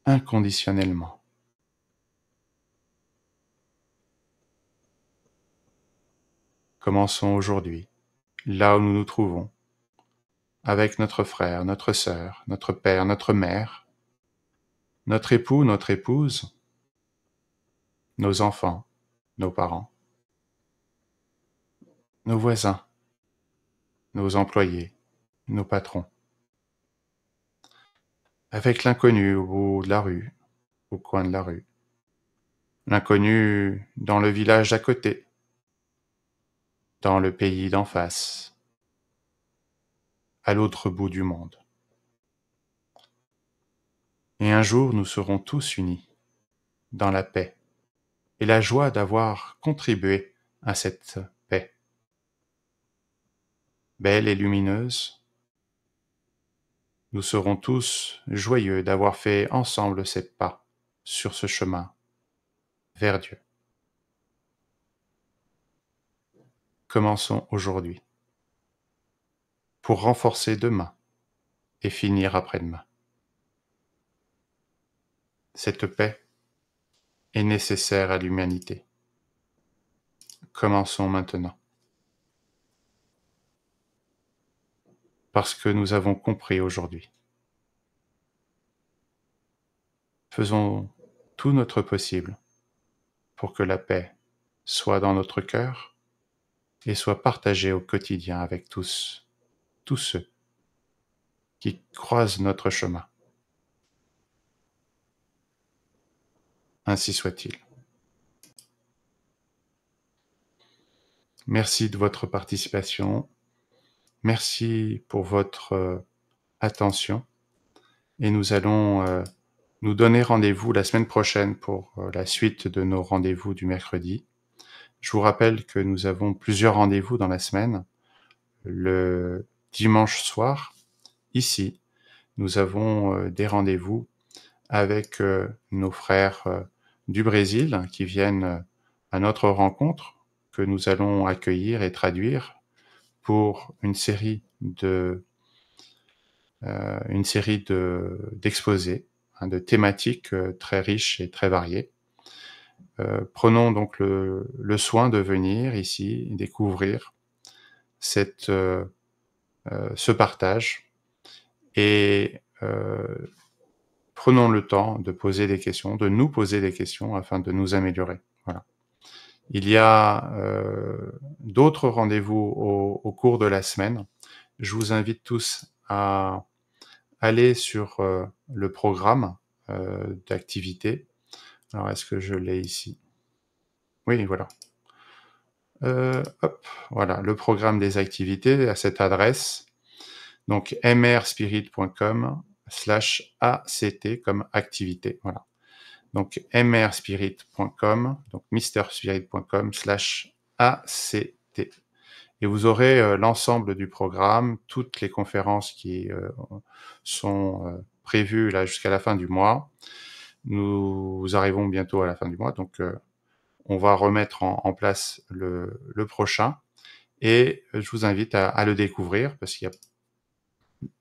inconditionnellement. Commençons aujourd'hui, là où nous nous trouvons, avec notre frère, notre sœur, notre père, notre mère, notre époux, notre épouse, nos enfants, nos parents, nos voisins, nos employés, nos patrons, avec l'inconnu au bout de la rue, au coin de la rue, l'inconnu dans le village d'à côté, dans le pays d'en face, à l'autre bout du monde. Et un jour nous serons tous unis dans la paix et la joie d'avoir contribué à cette paix. Belle et lumineuse, nous serons tous joyeux d'avoir fait ensemble ces pas sur ce chemin vers Dieu. Commençons aujourd'hui pour renforcer demain et finir après-demain. Cette paix est nécessaire à l'humanité. Commençons maintenant. Parce que nous avons compris aujourd'hui. Faisons tout notre possible pour que la paix soit dans notre cœur et soit partagée au quotidien avec tous, tous ceux qui croisent notre chemin. Ainsi soit-il. Merci de votre participation. Merci pour votre euh, attention. Et nous allons euh, nous donner rendez-vous la semaine prochaine pour euh, la suite de nos rendez-vous du mercredi. Je vous rappelle que nous avons plusieurs rendez-vous dans la semaine. Le dimanche soir, ici, nous avons des rendez-vous avec nos frères du Brésil qui viennent euh, à notre rencontre, que nous allons accueillir et traduire pour une série de euh, une série d'exposés, de, hein, de thématiques euh, très riches et très variées. prenons donc le, soin de venir ici découvrir cette, ce partage et prenons le temps de poser des questions, de nous poser des questions afin de nous améliorer. Voilà. Il y a euh, d'autres rendez-vous au, cours de la semaine. Je vous invite tous à aller sur euh, le programme euh, d'activité. Alors, est-ce que je l'ai ici Oui, voilà. Euh, hop, voilà, le programme des activités à cette adresse. Donc, mrspirit.com slash ACT comme activité. Voilà. Donc mrspirit.com, donc mrspirit.com slash ACT. Et vous aurez euh, l'ensemble du programme, toutes les conférences qui euh, sont euh, prévues là jusqu'à la fin du mois. Nous arrivons bientôt à la fin du mois, donc on va remettre en, place le, prochain. Et je vous invite à, à le découvrir parce qu'il y a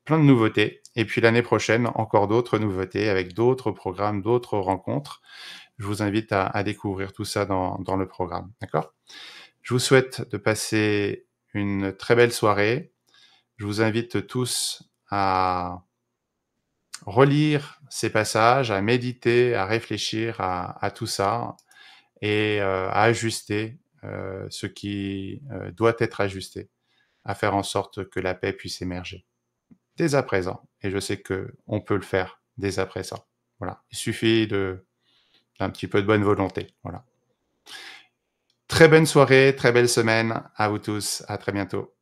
plein de nouveautés. Et puis l'année prochaine, encore d'autres nouveautés avec d'autres programmes, d'autres rencontres. Je vous invite à, découvrir tout ça dans, le programme. D'accord Je vous souhaite de passer une très belle soirée. Je vous invite tous à relire ces passages, à méditer, à réfléchir à, tout ça et euh, à ajuster euh, ce qui euh, doit être ajusté, à faire en sorte que la paix puisse émerger dès à présent. Et je sais qu'on peut le faire dès à présent. Voilà. Il suffit de d'un petit peu de bonne volonté. Voilà. Très bonne soirée, très belle semaine à vous tous. À très bientôt.